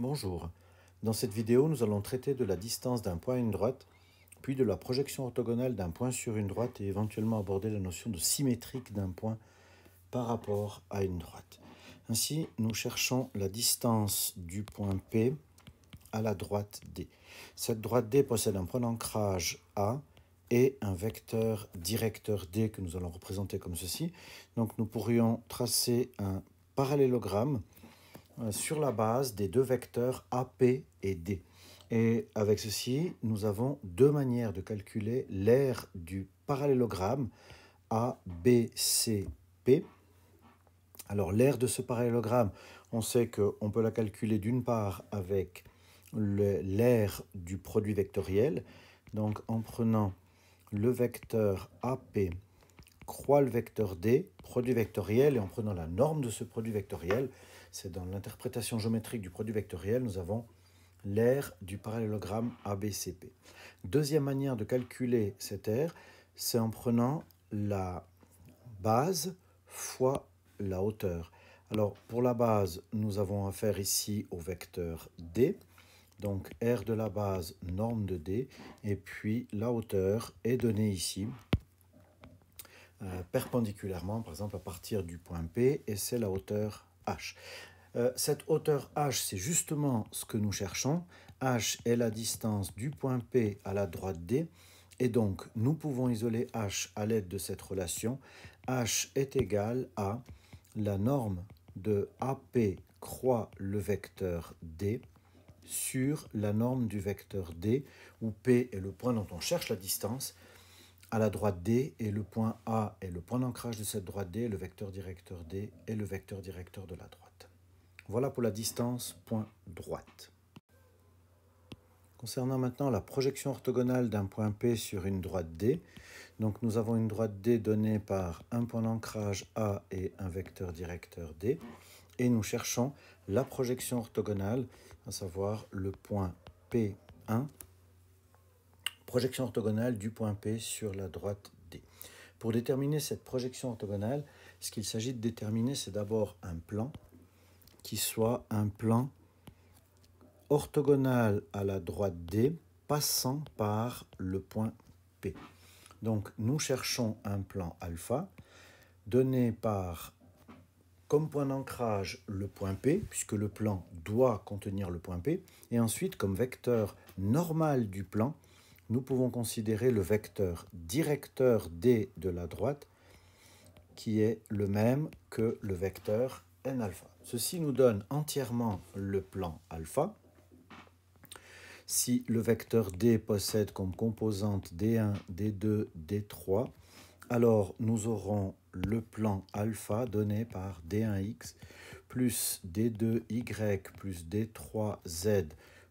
Bonjour, dans cette vidéo nous allons traiter de la distance d'un point à une droite, puis de la projection orthogonale d'un point sur une droite et éventuellement aborder la notion de symétrique d'un point par rapport à une droite. Ainsi, nous cherchons la distance du point P à la droite D. Cette droite D possède un point d'ancrage A et un vecteur directeur D que nous allons représenter comme ceci. Donc nous pourrions tracer un parallélogramme euh, sur la base des deux vecteurs AP et D. Et avec ceci, nous avons deux manières de calculer l'aire du parallélogramme ABCP. Alors l'aire de ce parallélogramme, on sait qu'on peut la calculer d'une part avec l'aire du produit vectoriel, donc en prenant le vecteur AP croix le vecteur D, produit vectoriel, et en prenant la norme de ce produit vectoriel, c'est dans l'interprétation géométrique du produit vectoriel, nous avons l'air du parallélogramme ABCP. Deuxième manière de calculer cette aire, c'est en prenant la base fois la hauteur. Alors pour la base, nous avons affaire ici au vecteur D, donc R de la base, norme de D, et puis la hauteur est donnée ici euh, perpendiculairement, par exemple à partir du point P, et c'est la hauteur euh, cette hauteur h, c'est justement ce que nous cherchons. h est la distance du point P à la droite D. Et donc, nous pouvons isoler h à l'aide de cette relation. h est égal à la norme de AP croix le vecteur D sur la norme du vecteur D, où P est le point dont on cherche la distance, à la droite D et le point A est le point d'ancrage de cette droite D, le vecteur directeur D est le vecteur directeur de la droite. Voilà pour la distance point droite. Concernant maintenant la projection orthogonale d'un point P sur une droite D, donc nous avons une droite D donnée par un point d'ancrage A et un vecteur directeur D, et nous cherchons la projection orthogonale, à savoir le point P1 projection orthogonale du point P sur la droite D. Pour déterminer cette projection orthogonale, ce qu'il s'agit de déterminer, c'est d'abord un plan qui soit un plan orthogonal à la droite D, passant par le point P. Donc nous cherchons un plan alpha donné par comme point d'ancrage le point P, puisque le plan doit contenir le point P, et ensuite comme vecteur normal du plan, nous pouvons considérer le vecteur directeur D de la droite qui est le même que le vecteur n alpha. Ceci nous donne entièrement le plan alpha. Si le vecteur D possède comme composante D1, D2, D3, alors nous aurons le plan alpha donné par D1x plus D2y plus D3z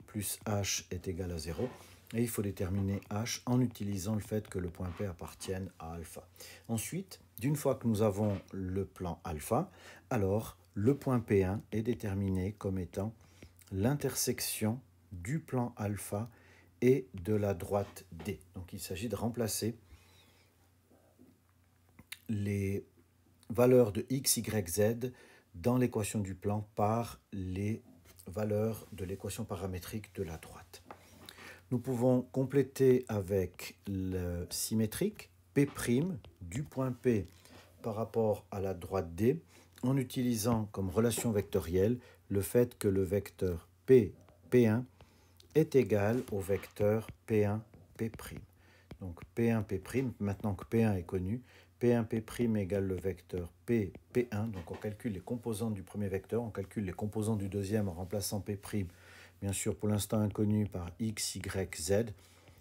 plus h est égal à 0. Et il faut déterminer H en utilisant le fait que le point P appartienne à alpha. Ensuite, d'une fois que nous avons le plan alpha, alors le point P1 est déterminé comme étant l'intersection du plan alpha et de la droite D. Donc il s'agit de remplacer les valeurs de x, y, z dans l'équation du plan par les valeurs de l'équation paramétrique de la droite. Nous pouvons compléter avec le symétrique P' du point P par rapport à la droite D en utilisant comme relation vectorielle le fait que le vecteur P, P1 est égal au vecteur P1, P'. Donc P1, P', maintenant que P1 est connu, P1, P' égale le vecteur P, P1. Donc on calcule les composantes du premier vecteur, on calcule les composantes du deuxième en remplaçant P' bien sûr pour l'instant inconnu par x, y, z.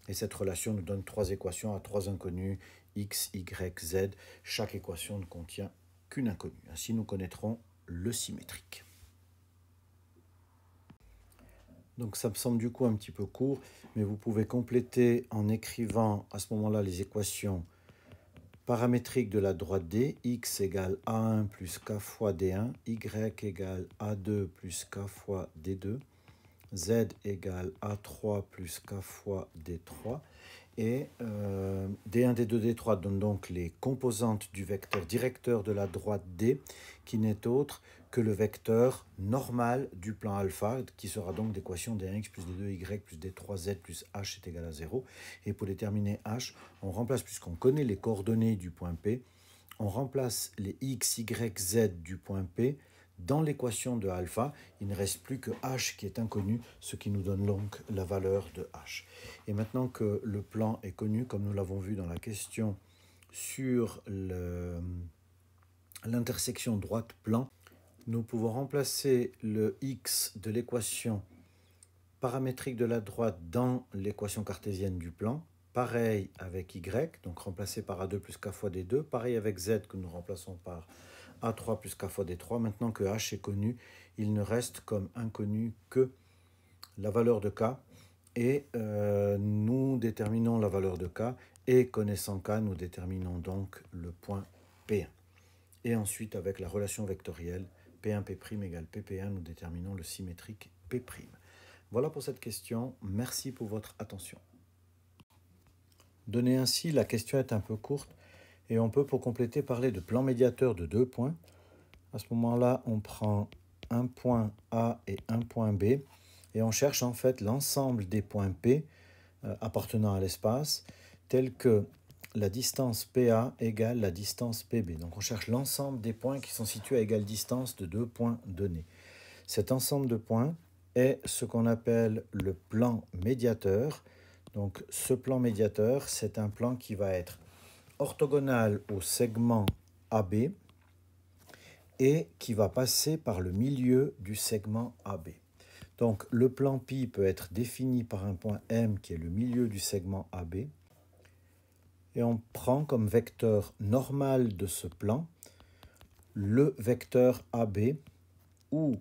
Et cette relation nous donne trois équations à trois inconnues, x, y, z. Chaque équation ne contient qu'une inconnue. Ainsi, nous connaîtrons le symétrique. Donc ça me semble du coup un petit peu court, mais vous pouvez compléter en écrivant à ce moment-là les équations paramétriques de la droite D, x égale a1 plus k fois d1, y égale a2 plus k fois d2, Z égale A3 plus K fois D3. Et D1, D2, D3 donnent donc les composantes du vecteur directeur de la droite D, qui n'est autre que le vecteur normal du plan alpha, qui sera donc d'équation D1x plus D2y plus D3z plus h est égal à 0. Et pour déterminer h, on remplace, puisqu'on connaît les coordonnées du point P, on remplace les x, y, z du point P dans l'équation de alpha, il ne reste plus que h qui est inconnu, ce qui nous donne donc la valeur de h. Et maintenant que le plan est connu, comme nous l'avons vu dans la question sur l'intersection droite-plan, nous pouvons remplacer le x de l'équation paramétrique de la droite dans l'équation cartésienne du plan. Pareil avec y, donc remplacé par a2 plus k fois d2. Pareil avec z que nous remplaçons par a3 plus K fois D3. Maintenant que H est connu, il ne reste comme inconnu que la valeur de K. Et euh, nous déterminons la valeur de K. Et connaissant K, nous déterminons donc le point P1. Et ensuite, avec la relation vectorielle, P1, P' égale PP1, nous déterminons le symétrique P'. Voilà pour cette question. Merci pour votre attention. Donnée ainsi, la question est un peu courte, et on peut, pour compléter, parler de plan médiateur de deux points. À ce moment-là, on prend un point A et un point B, et on cherche en fait l'ensemble des points P euh, appartenant à l'espace, tel que la distance PA égale la distance PB. Donc on cherche l'ensemble des points qui sont situés à égale distance de deux points donnés. Cet ensemble de points est ce qu'on appelle le plan médiateur. Donc ce plan médiateur, c'est un plan qui va être orthogonal au segment AB et qui va passer par le milieu du segment AB. Donc le plan Pi peut être défini par un point M qui est le milieu du segment AB et on prend comme vecteur normal de ce plan le vecteur AB ou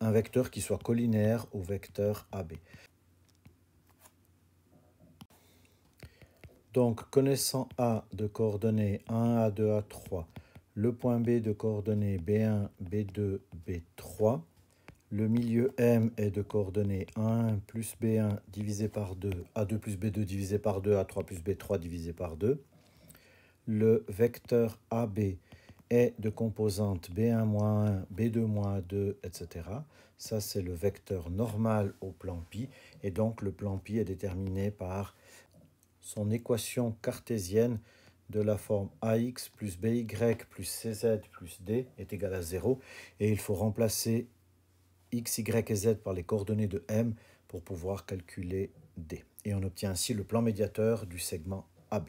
un vecteur qui soit collinaire au vecteur AB. Donc, connaissant A de coordonnées 1A, 2A, 3, le point B de coordonnées B1, B2, B3, le milieu M est de coordonnées 1 plus B1 divisé par 2, A2 plus B2 divisé par 2, A3 plus B3 divisé par 2. Le vecteur AB est de composantes B1-1, B2-2, etc. Ça, c'est le vecteur normal au plan pi. Et donc, le plan pi est déterminé par son équation cartésienne de la forme ax plus by plus cz plus d est égale à 0 et il faut remplacer x, y et z par les coordonnées de m pour pouvoir calculer d. Et on obtient ainsi le plan médiateur du segment AB.